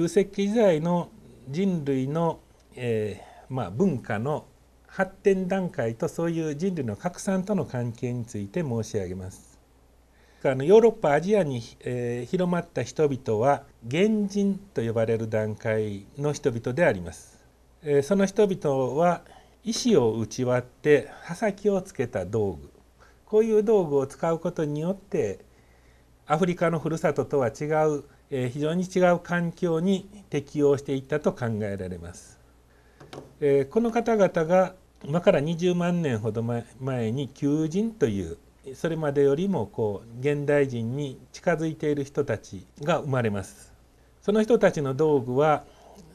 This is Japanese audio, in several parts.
旧石器時代の人類の、えー、まあ、文化の発展段階とそういう人類の拡散との関係について申し上げます。あのヨーロッパアジアに、えー、広まった人々は原人と呼ばれる段階の人々であります。えー、その人々は石を打ち割って刃先をつけた道具こういう道具を使うことによってアフリカのふるさととは違う、えー、非常に違う環境に適応していったと考えられます。えー、この方々が今から20万年ほど前に求人というそれまでよりもこう現代人に近づいている人たちが生まれます。その人たちの道具は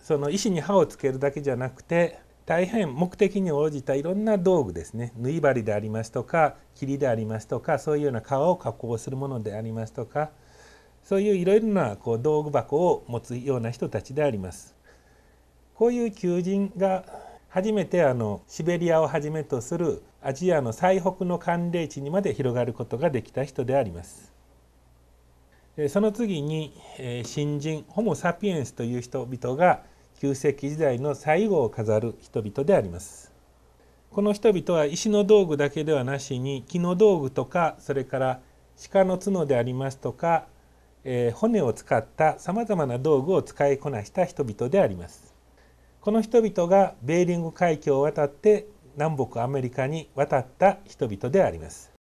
その石に歯をつけるだけじゃなくて大変目的に応じたいろんな道具ですね縫い針でありますとか霧でありますとかそういうような皮を加工するものでありますとかそういういろいろなこう道具箱を持つような人たちであります。こういう求人が初めてあのシベリアをはじめとするアジアの最北の寒冷地にまで広がることができた人であります。その次に新人ホモ・サピエンスという人々が旧石器時代の最後を飾る人々であります。この人々は石の道具だけではなしに木の道具とかそれから鹿の角でありますとか、えー、骨を使ったさまざまな道具を使いこなした人々であります。この人々がベーリング海峡を渡って南北アメリカに渡った人々であります。